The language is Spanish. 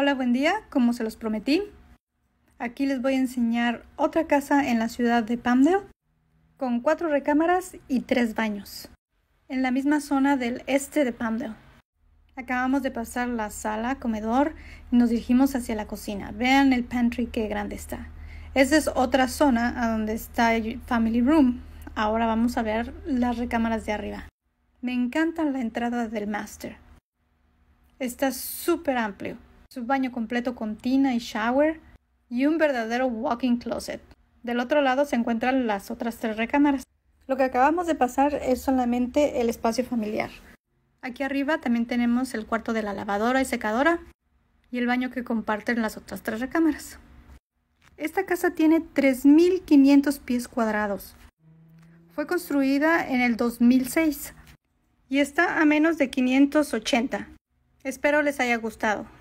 Hola, buen día, como se los prometí. Aquí les voy a enseñar otra casa en la ciudad de Palmdale con cuatro recámaras y tres baños, en la misma zona del este de Palmdale. Acabamos de pasar la sala, comedor y nos dirigimos hacia la cocina. Vean el pantry qué grande está. Esa es otra zona a donde está el family room. Ahora vamos a ver las recámaras de arriba. Me encanta la entrada del master. Está súper amplio su baño completo con tina y shower y un verdadero walk-in closet. Del otro lado se encuentran las otras tres recámaras. Lo que acabamos de pasar es solamente el espacio familiar. Aquí arriba también tenemos el cuarto de la lavadora y secadora y el baño que comparten las otras tres recámaras. Esta casa tiene 3.500 pies cuadrados. Fue construida en el 2006 y está a menos de 580. Espero les haya gustado.